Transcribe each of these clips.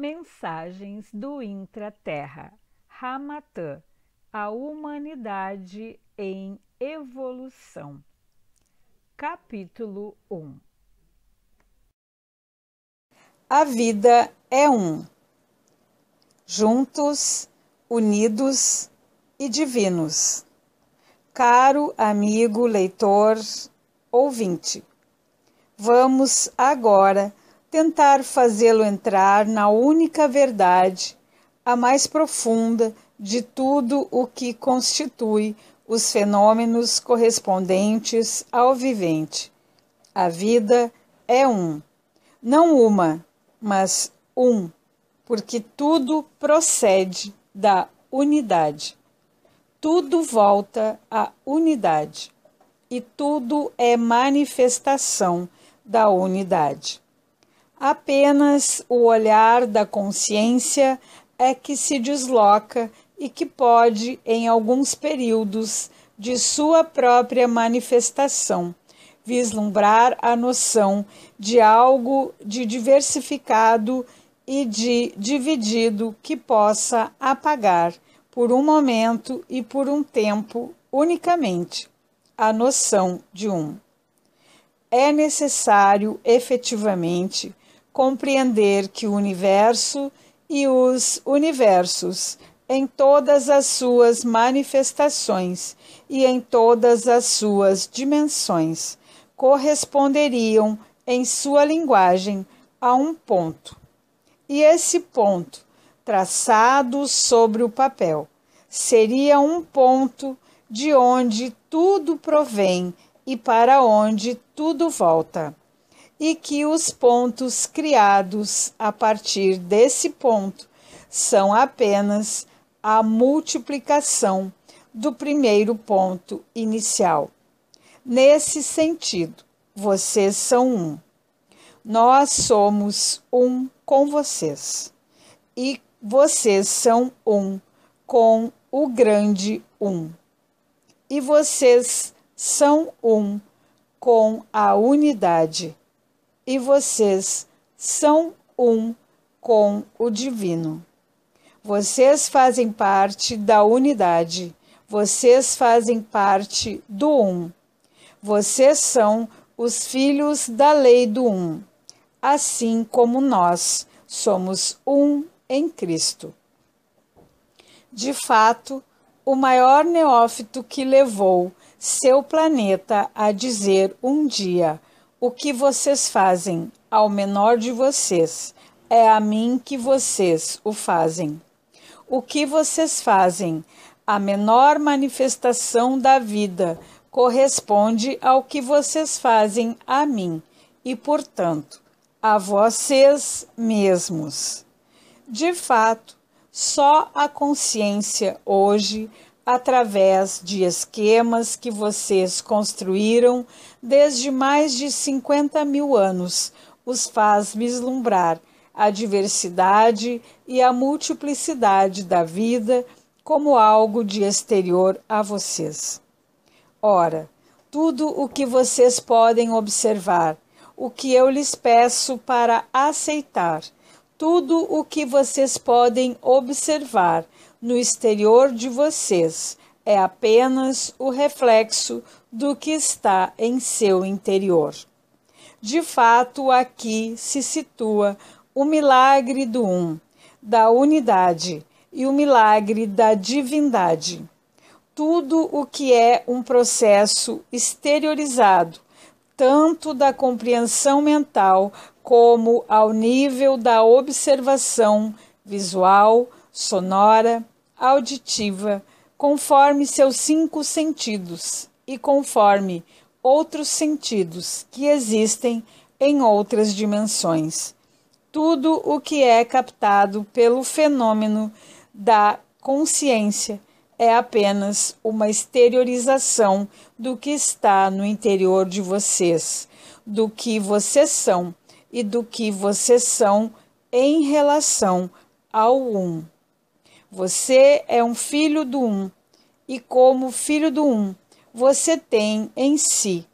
Mensagens do Intraterra Ramatã A Humanidade em Evolução Capítulo 1 A vida é um. Juntos, unidos e divinos. Caro amigo leitor, ouvinte, vamos agora tentar fazê-lo entrar na única verdade, a mais profunda de tudo o que constitui os fenômenos correspondentes ao vivente. A vida é um, não uma, mas um, porque tudo procede da unidade. Tudo volta à unidade e tudo é manifestação da unidade. Apenas o olhar da consciência é que se desloca e que pode, em alguns períodos de sua própria manifestação, vislumbrar a noção de algo de diversificado e de dividido que possa apagar, por um momento e por um tempo unicamente, a noção de um. É necessário, efetivamente, compreender que o universo e os universos, em todas as suas manifestações e em todas as suas dimensões, corresponderiam em sua linguagem a um ponto. E esse ponto, traçado sobre o papel, seria um ponto de onde tudo provém e para onde tudo volta e que os pontos criados a partir desse ponto são apenas a multiplicação do primeiro ponto inicial. Nesse sentido, vocês são um. Nós somos um com vocês. E vocês são um com o grande um. E vocês são um com a unidade e vocês são um com o divino. Vocês fazem parte da unidade, vocês fazem parte do um. Vocês são os filhos da lei do um, assim como nós somos um em Cristo. De fato, o maior neófito que levou seu planeta a dizer um dia: o que vocês fazem ao menor de vocês é a mim que vocês o fazem. O que vocês fazem a menor manifestação da vida corresponde ao que vocês fazem a mim e, portanto, a vocês mesmos. De fato, só a consciência hoje através de esquemas que vocês construíram desde mais de 50 mil anos, os faz vislumbrar a diversidade e a multiplicidade da vida como algo de exterior a vocês. Ora, tudo o que vocês podem observar, o que eu lhes peço para aceitar, tudo o que vocês podem observar no exterior de vocês é apenas o reflexo do que está em seu interior. De fato, aqui se situa o milagre do um, da unidade e o milagre da divindade. Tudo o que é um processo exteriorizado, tanto da compreensão mental como ao nível da observação visual, sonora, auditiva, conforme seus cinco sentidos e conforme outros sentidos que existem em outras dimensões. Tudo o que é captado pelo fenômeno da consciência é apenas uma exteriorização do que está no interior de vocês, do que vocês são e do que vocês são em relação ao um. Você é um filho do um, e como filho do um, você tem em si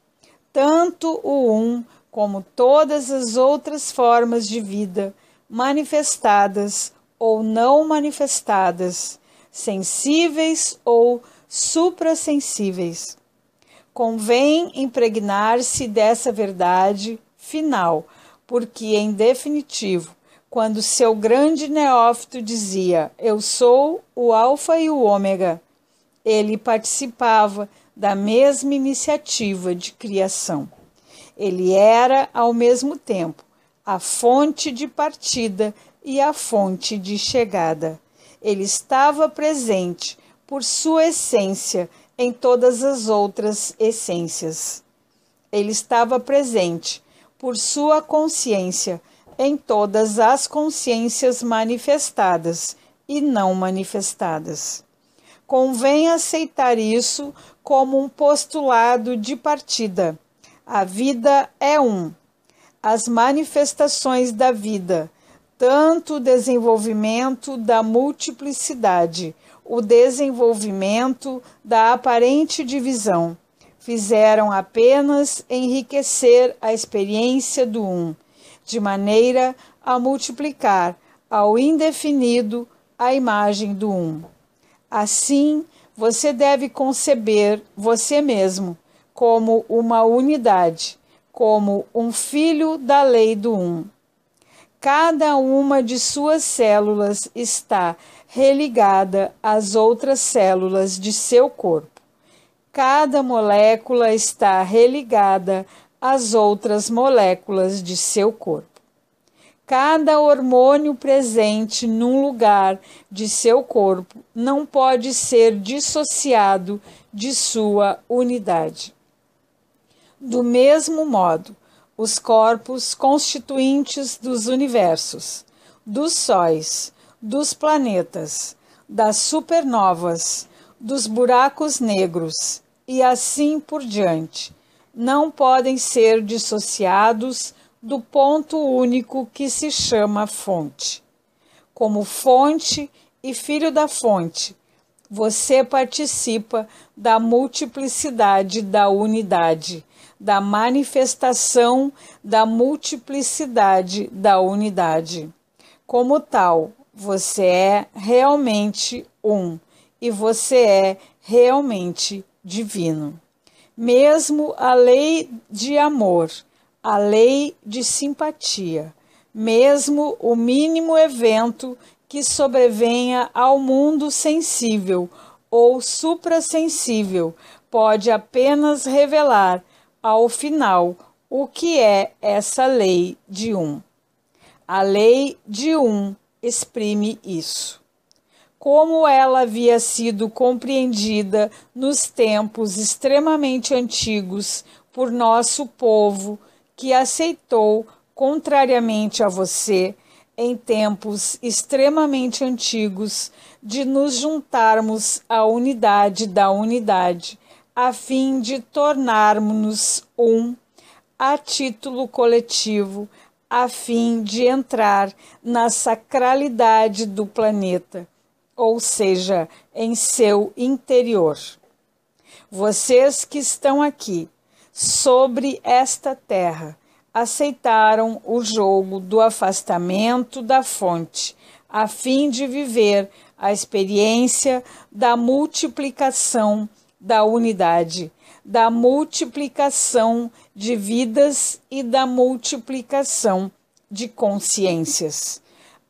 tanto o um como todas as outras formas de vida manifestadas ou não manifestadas, sensíveis ou suprassensíveis. Convém impregnar-se dessa verdade final, porque, em definitivo, quando seu grande neófito dizia: Eu sou o Alfa e o Ômega. Ele participava da mesma iniciativa de criação. Ele era, ao mesmo tempo, a fonte de partida e a fonte de chegada. Ele estava presente por sua essência em todas as outras essências. Ele estava presente por sua consciência em todas as consciências manifestadas e não manifestadas. Convém aceitar isso como um postulado de partida. A vida é um. As manifestações da vida, tanto o desenvolvimento da multiplicidade, o desenvolvimento da aparente divisão, fizeram apenas enriquecer a experiência do um de maneira a multiplicar ao indefinido a imagem do Um. Assim, você deve conceber você mesmo como uma unidade, como um filho da lei do Um. Cada uma de suas células está religada às outras células de seu corpo. Cada molécula está religada as outras moléculas de seu corpo. Cada hormônio presente num lugar de seu corpo não pode ser dissociado de sua unidade. Do mesmo modo, os corpos constituintes dos universos, dos sóis, dos planetas, das supernovas, dos buracos negros e assim por diante não podem ser dissociados do ponto único que se chama fonte. Como fonte e filho da fonte, você participa da multiplicidade da unidade, da manifestação da multiplicidade da unidade. Como tal, você é realmente um e você é realmente divino mesmo a lei de amor, a lei de simpatia, mesmo o mínimo evento que sobrevenha ao mundo sensível ou suprassensível, pode apenas revelar, ao final, o que é essa lei de um. A lei de um exprime isso como ela havia sido compreendida nos tempos extremamente antigos por nosso povo, que aceitou, contrariamente a você, em tempos extremamente antigos, de nos juntarmos à unidade da unidade, a fim de tornarmos-nos um a título coletivo, a fim de entrar na sacralidade do planeta ou seja, em seu interior. Vocês que estão aqui, sobre esta terra, aceitaram o jogo do afastamento da fonte, a fim de viver a experiência da multiplicação da unidade, da multiplicação de vidas e da multiplicação de consciências.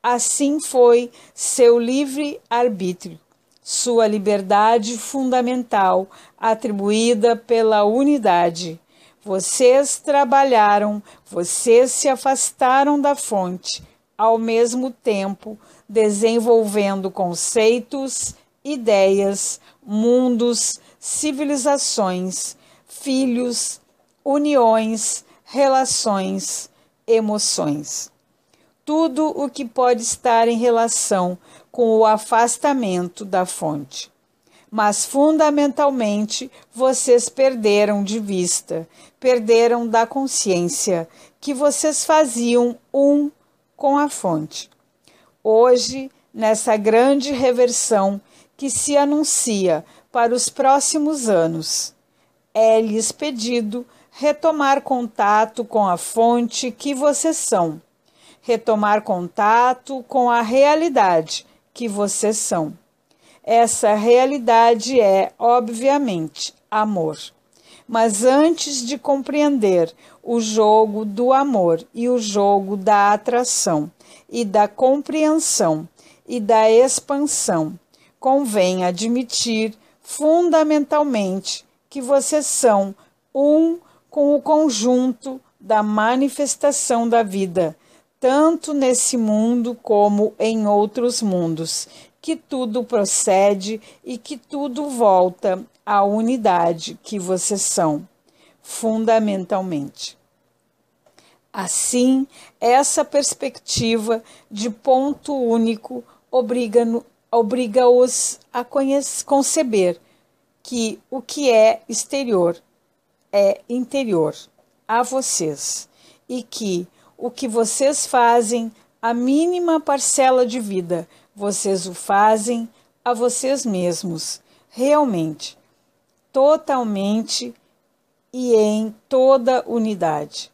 Assim foi seu livre arbítrio, sua liberdade fundamental atribuída pela unidade. Vocês trabalharam, vocês se afastaram da fonte, ao mesmo tempo desenvolvendo conceitos, ideias, mundos, civilizações, filhos, uniões, relações, emoções tudo o que pode estar em relação com o afastamento da fonte. Mas fundamentalmente vocês perderam de vista, perderam da consciência que vocês faziam um com a fonte. Hoje, nessa grande reversão que se anuncia para os próximos anos, é-lhes pedido retomar contato com a fonte que vocês são retomar contato com a realidade que vocês são. Essa realidade é, obviamente, amor. Mas antes de compreender o jogo do amor e o jogo da atração, e da compreensão e da expansão, convém admitir fundamentalmente que vocês são um com o conjunto da manifestação da vida tanto nesse mundo como em outros mundos, que tudo procede e que tudo volta à unidade que vocês são, fundamentalmente. Assim, essa perspectiva de ponto único obriga-os obriga a conceber que o que é exterior é interior a vocês e que o que vocês fazem a mínima parcela de vida, vocês o fazem a vocês mesmos, realmente, totalmente e em toda unidade.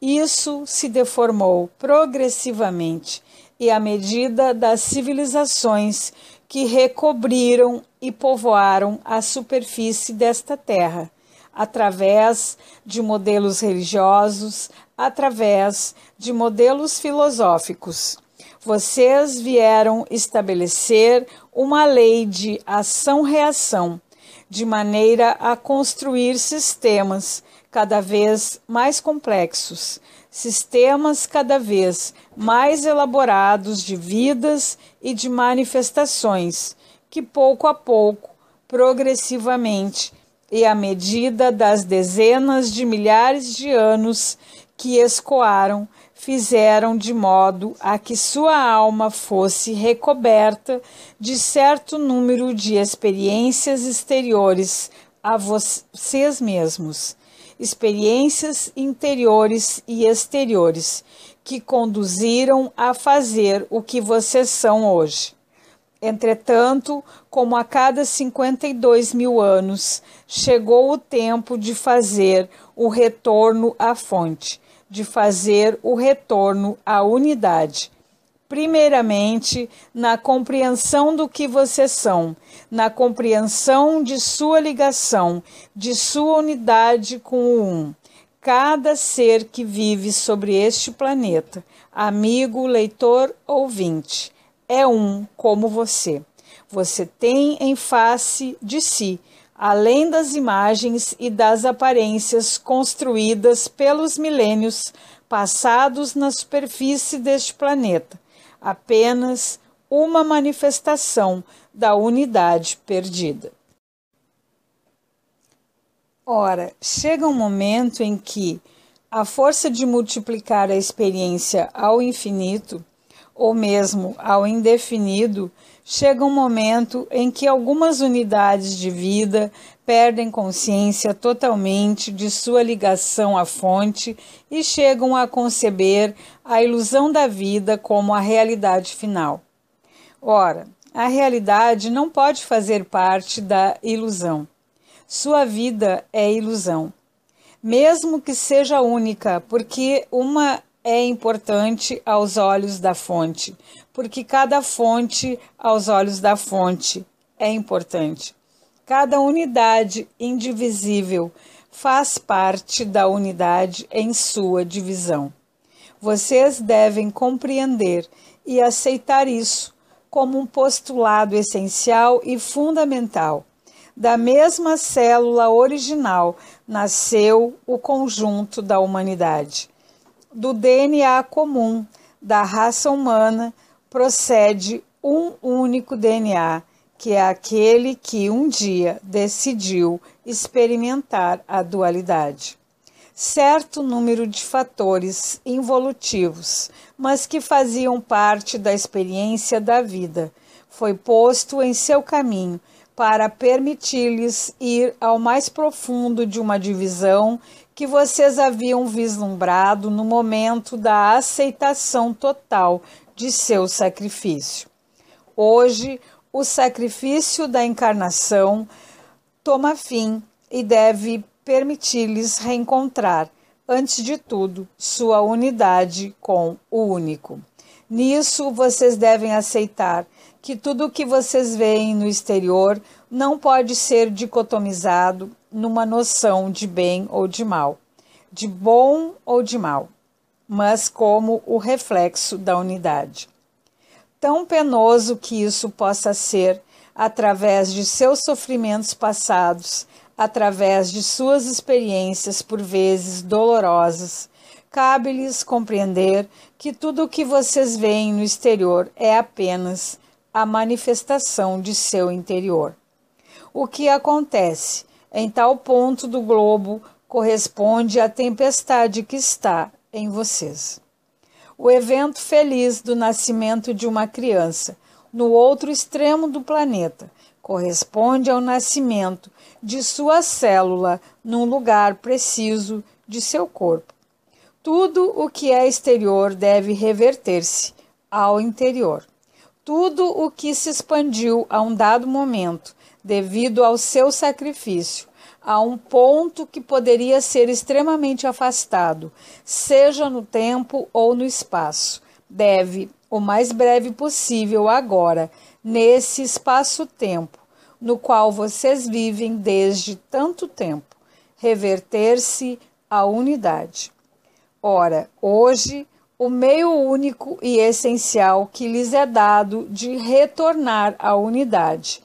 Isso se deformou progressivamente e à medida das civilizações que recobriram e povoaram a superfície desta terra, através de modelos religiosos, através de modelos filosóficos. Vocês vieram estabelecer uma lei de ação-reação, de maneira a construir sistemas cada vez mais complexos, sistemas cada vez mais elaborados de vidas e de manifestações, que pouco a pouco, progressivamente, e à medida das dezenas de milhares de anos que escoaram fizeram de modo a que sua alma fosse recoberta de certo número de experiências exteriores a vocês mesmos, experiências interiores e exteriores que conduziram a fazer o que vocês são hoje. Entretanto, como a cada 52 mil anos, chegou o tempo de fazer o retorno à fonte, de fazer o retorno à unidade. Primeiramente, na compreensão do que vocês são, na compreensão de sua ligação, de sua unidade com o Um cada ser que vive sobre este planeta, amigo, leitor, ouvinte é um como você. Você tem em face de si, além das imagens e das aparências construídas pelos milênios passados na superfície deste planeta, apenas uma manifestação da unidade perdida. Ora, chega um momento em que a força de multiplicar a experiência ao infinito ou mesmo ao indefinido, chega um momento em que algumas unidades de vida perdem consciência totalmente de sua ligação à fonte e chegam a conceber a ilusão da vida como a realidade final. Ora, a realidade não pode fazer parte da ilusão. Sua vida é ilusão, mesmo que seja única, porque uma é importante aos olhos da fonte, porque cada fonte aos olhos da fonte é importante. Cada unidade indivisível faz parte da unidade em sua divisão. Vocês devem compreender e aceitar isso como um postulado essencial e fundamental. Da mesma célula original nasceu o conjunto da humanidade do DNA comum da raça humana procede um único DNA, que é aquele que um dia decidiu experimentar a dualidade. Certo número de fatores involutivos, mas que faziam parte da experiência da vida, foi posto em seu caminho para permitir-lhes ir ao mais profundo de uma divisão que vocês haviam vislumbrado no momento da aceitação total de seu sacrifício. Hoje, o sacrifício da encarnação toma fim e deve permitir-lhes reencontrar, antes de tudo, sua unidade com o único. Nisso, vocês devem aceitar que tudo o que vocês veem no exterior não pode ser dicotomizado numa noção de bem ou de mal, de bom ou de mal, mas como o reflexo da unidade. Tão penoso que isso possa ser, através de seus sofrimentos passados, através de suas experiências por vezes dolorosas, cabe-lhes compreender que tudo o que vocês veem no exterior é apenas a manifestação de seu interior. O que acontece em tal ponto do globo corresponde à tempestade que está em vocês. O evento feliz do nascimento de uma criança no outro extremo do planeta corresponde ao nascimento de sua célula num lugar preciso de seu corpo. Tudo o que é exterior deve reverter-se ao interior. Tudo o que se expandiu a um dado momento devido ao seu sacrifício, a um ponto que poderia ser extremamente afastado, seja no tempo ou no espaço. Deve, o mais breve possível agora, nesse espaço-tempo no qual vocês vivem desde tanto tempo, reverter-se à unidade. Ora, hoje, o meio único e essencial que lhes é dado de retornar à unidade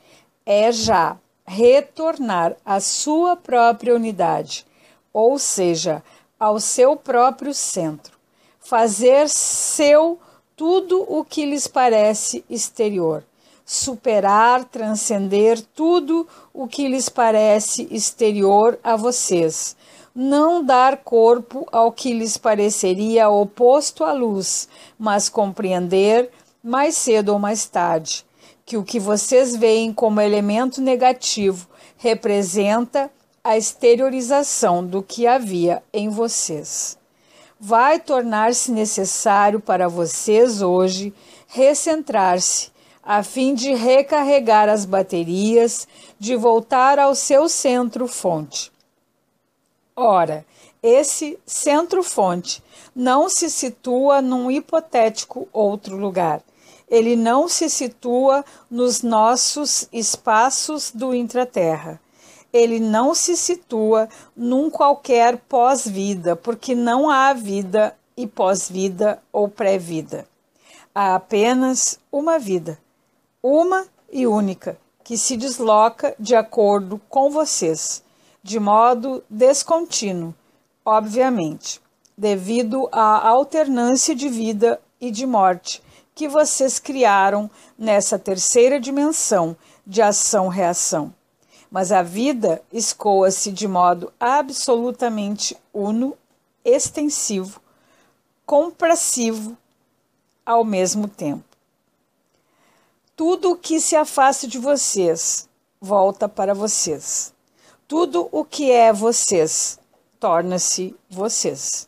é já retornar à sua própria unidade, ou seja, ao seu próprio centro, fazer seu tudo o que lhes parece exterior, superar, transcender tudo o que lhes parece exterior a vocês, não dar corpo ao que lhes pareceria oposto à luz, mas compreender mais cedo ou mais tarde que o que vocês veem como elemento negativo representa a exteriorização do que havia em vocês. Vai tornar-se necessário para vocês hoje recentrar-se a fim de recarregar as baterias, de voltar ao seu centro-fonte. Ora, esse centro-fonte não se situa num hipotético outro lugar ele não se situa nos nossos espaços do intraterra. Ele não se situa num qualquer pós-vida, porque não há vida e pós-vida ou pré-vida. Há apenas uma vida, uma e única, que se desloca de acordo com vocês, de modo descontínuo, obviamente, devido à alternância de vida e de morte que vocês criaram nessa terceira dimensão de ação-reação. Mas a vida escoa-se de modo absolutamente uno, extensivo, compressivo ao mesmo tempo. Tudo o que se afasta de vocês volta para vocês. Tudo o que é vocês torna-se vocês.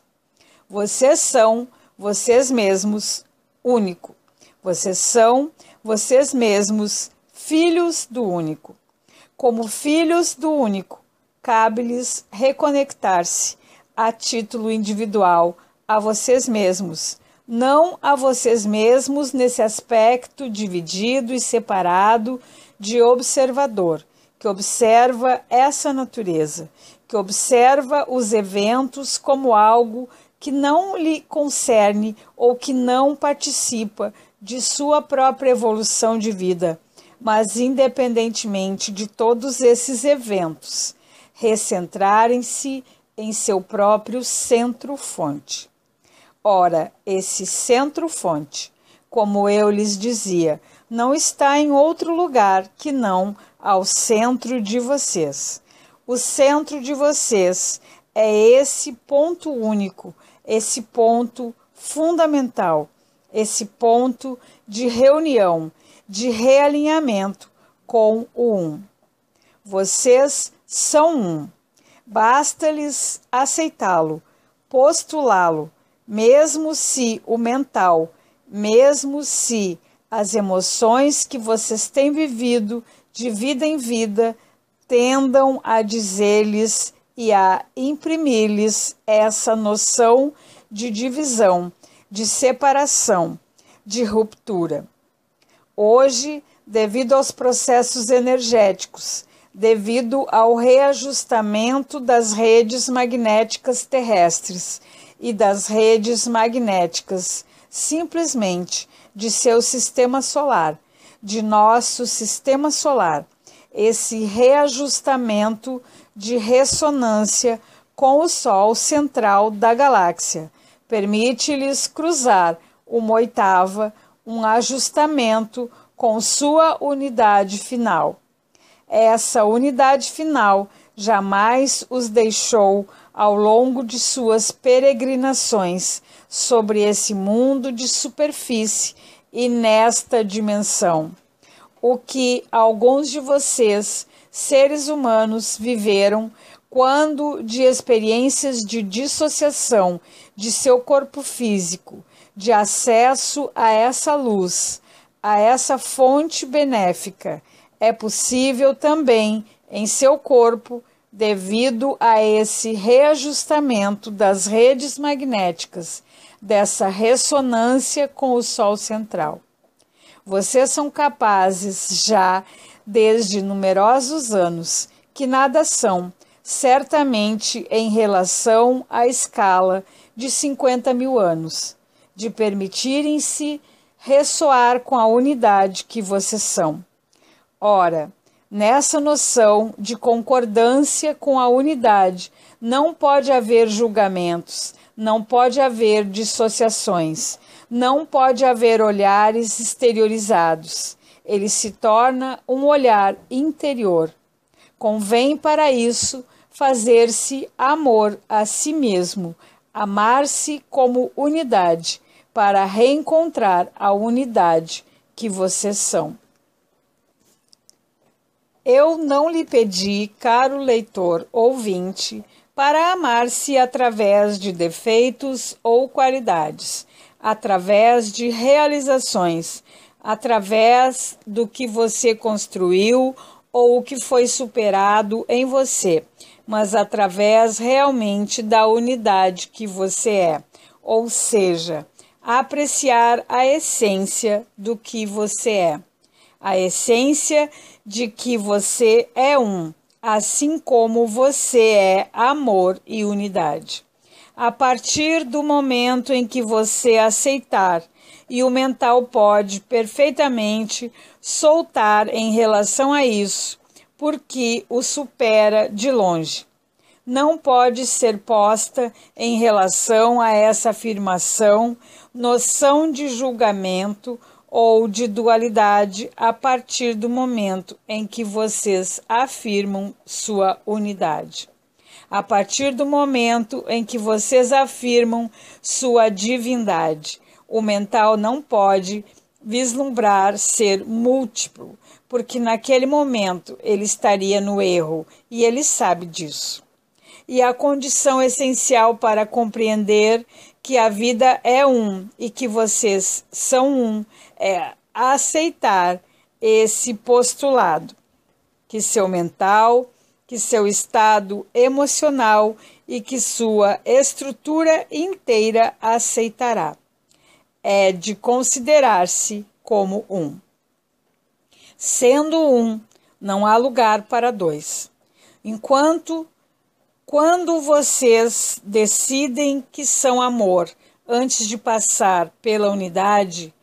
Vocês são vocês mesmos único. Vocês são, vocês mesmos, filhos do único. Como filhos do único, cabe-lhes reconectar-se a título individual a vocês mesmos, não a vocês mesmos nesse aspecto dividido e separado de observador, que observa essa natureza, que observa os eventos como algo que não lhe concerne ou que não participa de sua própria evolução de vida, mas independentemente de todos esses eventos, recentrarem-se em seu próprio centro-fonte. Ora, esse centro-fonte, como eu lhes dizia, não está em outro lugar que não ao centro de vocês. O centro de vocês é esse ponto único, esse ponto fundamental esse ponto de reunião, de realinhamento com o Um. Vocês são um. Basta-lhes aceitá-lo, postulá-lo, mesmo se o mental, mesmo se as emoções que vocês têm vivido de vida em vida tendam a dizer-lhes e a imprimir-lhes essa noção de divisão de separação, de ruptura. Hoje, devido aos processos energéticos, devido ao reajustamento das redes magnéticas terrestres e das redes magnéticas, simplesmente de seu sistema solar, de nosso sistema solar. Esse reajustamento de ressonância com o Sol central da galáxia, Permite-lhes cruzar uma oitava, um ajustamento com sua unidade final. Essa unidade final jamais os deixou ao longo de suas peregrinações sobre esse mundo de superfície e nesta dimensão. O que alguns de vocês, seres humanos, viveram quando de experiências de dissociação de seu corpo físico, de acesso a essa luz, a essa fonte benéfica, é possível também em seu corpo devido a esse reajustamento das redes magnéticas, dessa ressonância com o Sol central. Vocês são capazes já desde numerosos anos que nada são certamente em relação à escala de 50 mil anos, de permitirem-se ressoar com a unidade que vocês são. Ora, nessa noção de concordância com a unidade, não pode haver julgamentos, não pode haver dissociações, não pode haver olhares exteriorizados. Ele se torna um olhar interior. Convém para isso fazer-se amor a si mesmo, amar-se como unidade, para reencontrar a unidade que vocês são. Eu não lhe pedi, caro leitor ouvinte, para amar-se através de defeitos ou qualidades, através de realizações, através do que você construiu ou o que foi superado em você, mas através realmente da unidade que você é, ou seja, apreciar a essência do que você é, a essência de que você é um, assim como você é amor e unidade. A partir do momento em que você aceitar, e o mental pode perfeitamente soltar em relação a isso, porque o supera de longe. Não pode ser posta em relação a essa afirmação noção de julgamento ou de dualidade a partir do momento em que vocês afirmam sua unidade. A partir do momento em que vocês afirmam sua divindade, o mental não pode vislumbrar ser múltiplo, porque naquele momento ele estaria no erro e ele sabe disso. E a condição essencial para compreender que a vida é um e que vocês são um é aceitar esse postulado, que seu mental, que seu estado emocional e que sua estrutura inteira aceitará. É de considerar-se como um. Sendo um, não há lugar para dois. Enquanto quando vocês decidem que são amor antes de passar pela unidade,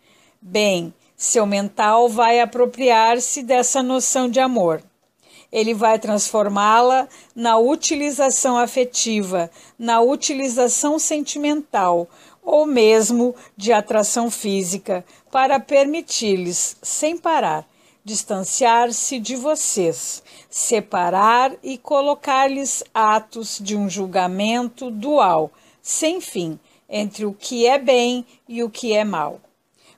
bem, seu mental vai apropriar-se dessa noção de amor. Ele vai transformá-la na utilização afetiva, na utilização sentimental ou mesmo de atração física, para permitir-lhes, sem parar, distanciar-se de vocês, separar e colocar-lhes atos de um julgamento dual, sem fim, entre o que é bem e o que é mal.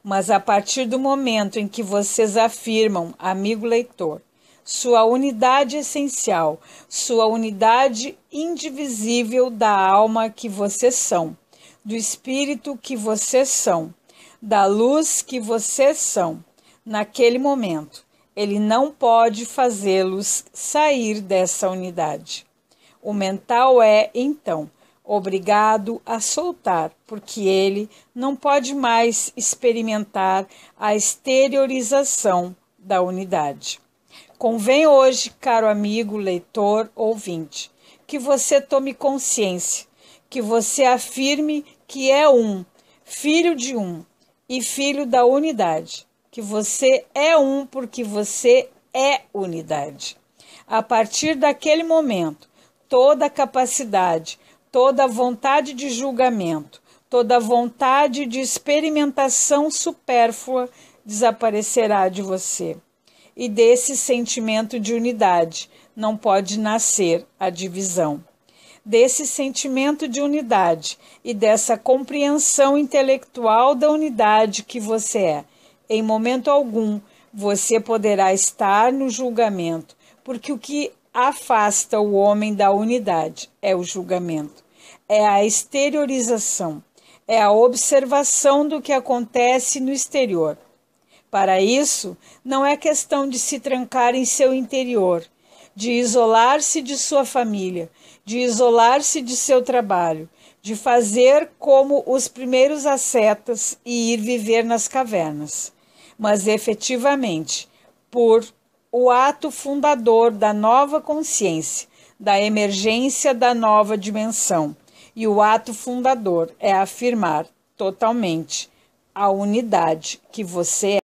Mas a partir do momento em que vocês afirmam, amigo leitor, sua unidade essencial, sua unidade indivisível da alma que vocês são, do espírito que vocês são, da luz que vocês são, naquele momento. Ele não pode fazê-los sair dessa unidade. O mental é, então, obrigado a soltar, porque ele não pode mais experimentar a exteriorização da unidade. Convém hoje, caro amigo, leitor, ouvinte, que você tome consciência, que você afirme que é um, filho de um e filho da unidade, que você é um porque você é unidade. A partir daquele momento, toda capacidade, toda vontade de julgamento, toda vontade de experimentação supérflua desaparecerá de você. E desse sentimento de unidade não pode nascer a divisão. Desse sentimento de unidade e dessa compreensão intelectual da unidade que você é em momento algum você poderá estar no julgamento, porque o que afasta o homem da unidade é o julgamento, é a exteriorização, é a observação do que acontece no exterior. Para isso, não é questão de se trancar em seu interior, de isolar-se de sua família, de isolar-se de seu trabalho, de fazer como os primeiros ascetas e ir viver nas cavernas mas efetivamente por o ato fundador da nova consciência, da emergência da nova dimensão. E o ato fundador é afirmar totalmente a unidade que você é.